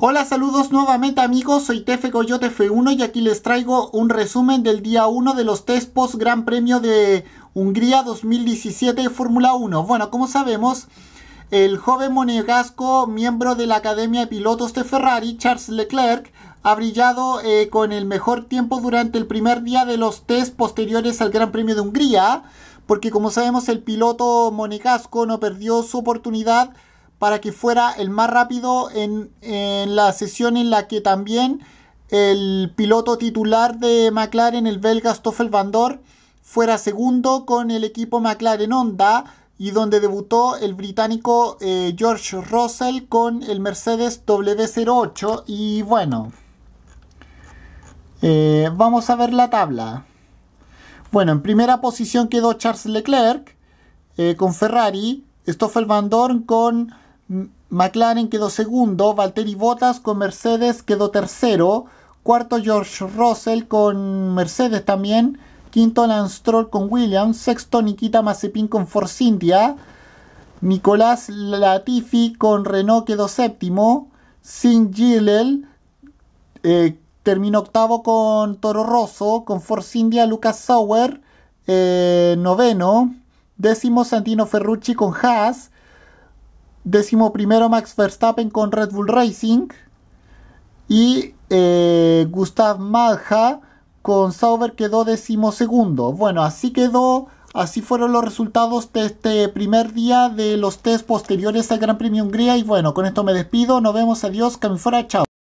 Hola, saludos nuevamente amigos, soy Tefe Coyote F1 y aquí les traigo un resumen del día 1 de los test post Gran Premio de Hungría 2017 Fórmula 1. Bueno, como sabemos, el joven monegasco, miembro de la Academia de Pilotos de Ferrari, Charles Leclerc, ha brillado eh, con el mejor tiempo durante el primer día de los test posteriores al Gran Premio de Hungría, porque como sabemos el piloto monegasco no perdió su oportunidad para que fuera el más rápido en, la sesión en la que también el piloto titular de McLaren, el belga Stoffel Van fuera segundo con el equipo McLaren Honda y donde debutó el británico eh, George Russell con el Mercedes W08 y bueno eh, vamos a ver la tabla bueno en primera posición quedó Charles Leclerc eh, con Ferrari Stoffel Van Dorn con McLaren quedó segundo, Valtteri Bottas con Mercedes quedó tercero, cuarto George Russell con Mercedes también, quinto Lance Stroll con Williams, sexto Nikita Mazepin con Force India, Nicolás Latifi con Renault quedó séptimo, Sin Gillel eh, terminó octavo con Toro Rosso, con Force India Lucas Sauer, eh, noveno, décimo Santino Ferrucci con Haas, Décimo primero Max Verstappen con Red Bull Racing. Y eh, Gustav Malja con Sauber quedó décimo segundo. Bueno, así quedó, así fueron los resultados de este primer día de los test posteriores al Gran Premio Hungría. Y bueno, con esto me despido. Nos vemos, adiós, que fuera, chao.